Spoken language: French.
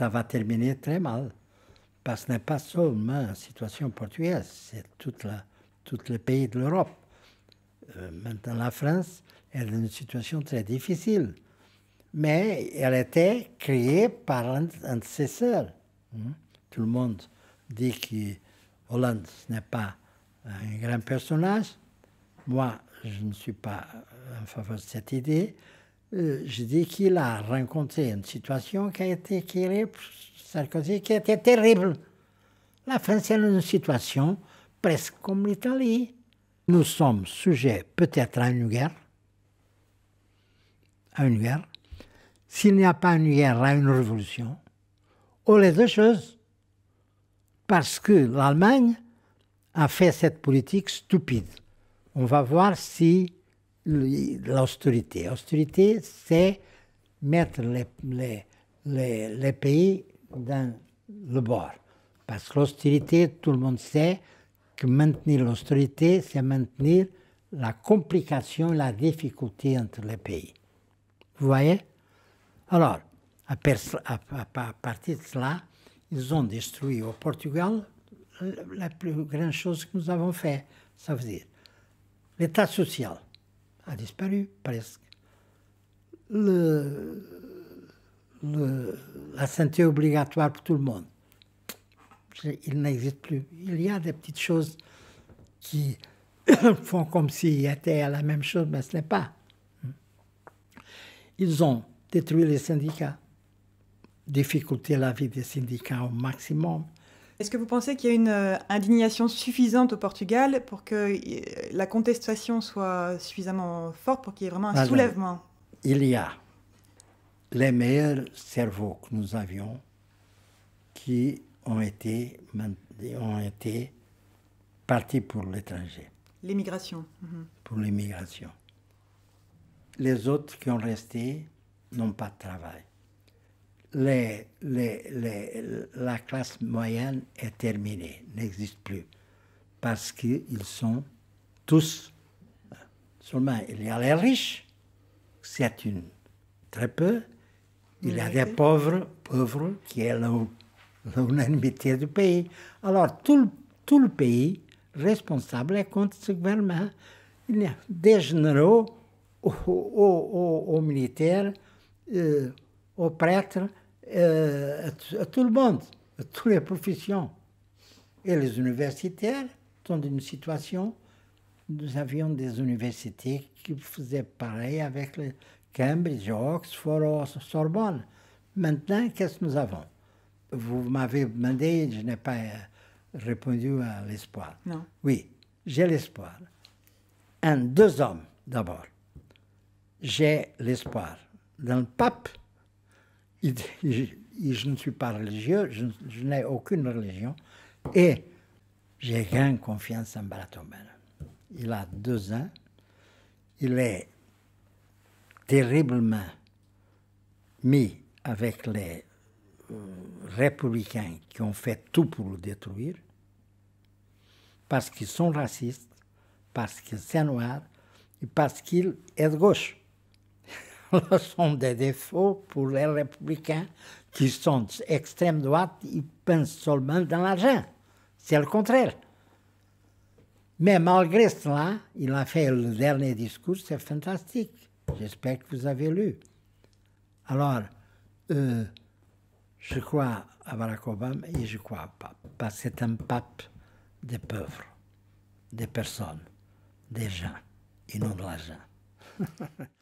ça va terminer très mal. Parce que ce n'est pas seulement la situation portugaise, c'est tout, les le pays de l'Europe. Euh, maintenant, la France est dans une situation très difficile, mais elle était créée par un antécesseur. Hein. Tout le monde dit que Hollande n'est pas un grand personnage. Moi, je ne suis pas en faveur de cette idée. Euh, je dis qu'il a rencontré une situation qui a été Sarkozy, qui a été terrible. La France est une situation presque comme l'Italie. Nous sommes sujets peut-être à une guerre, à une guerre, s'il n'y a pas une guerre, à une révolution, ou les deux choses, parce que l'Allemagne a fait cette politique stupide. On va voir si l'austérité. L'austérité, c'est mettre les, les, pays dans le bord. Parce que l'austérité, tout le monde sait que maintenir l'austérité, c'est maintenir la complication, la difficulté entre les pays. Vous voyez Alors, à, partir de cela, ils ont détruit au Portugal la plus grande chose que nous avons fait, ça veut dire l'État social a disparu presque. la santé obligatoire pour tout le monde, il n'existe plus. Il y a des petites choses qui font comme s'il était à la même chose, mais ce n'est pas. Ils ont détruit les syndicats, difficulté la vie des syndicats au maximum, est-ce que vous pensez qu'il y a une euh, indignation suffisante au Portugal pour que euh, la contestation soit suffisamment forte, pour qu'il y ait vraiment un soulèvement Il y a les meilleurs cerveaux que nous avions qui ont été, ont été partis pour l'étranger. L'immigration. Mhm. Pour l'immigration. Les autres qui ont resté n'ont pas de travail la classe moyenne est terminée, n'existe plus, parce qu'ils sont tous, seulement il y a les riches, c'est une, très peu, il y a des pauvres, pauvres qui est l'unanimité du pays. Alors tout, tout le pays responsable est contre ce gouvernement. Il y a des généraux aux, militaires, euh, aux prêtres, euh, à, tout le monde, à toutes les professions. Et les universitaires sont dans une situation, nous avions des universités qui faisaient pareil avec Cambridge, Oxford, Sorbonne. Maintenant, qu'est-ce que nous avons Vous m'avez demandé, je n'ai pas euh, répondu à l'espoir. Non. Oui, j'ai l'espoir. Un, deux hommes, d'abord. J'ai l'espoir dans le pape je ne suis pas religieux, je, n'ai aucune religion, et j'ai grande confiance en Obama. Il a deux ans, il est terriblement mis avec les euh, républicains qui ont fait tout pour le détruire, parce qu'ils sont racistes, parce qu'ils c'est noir, et parce qu'il est de gauche. Ce sont des défauts pour les républicains qui sont extrême droite, ils pensent seulement dans l'argent. C'est le contraire. Mais malgré cela, il a fait le dernier discours, c'est fantastique. J'espère que vous avez lu. Alors, euh, je crois à Barack Obama et je crois au pape, parce que c'est un pape des pauvres, des personnes, des gens, et non de l'argent.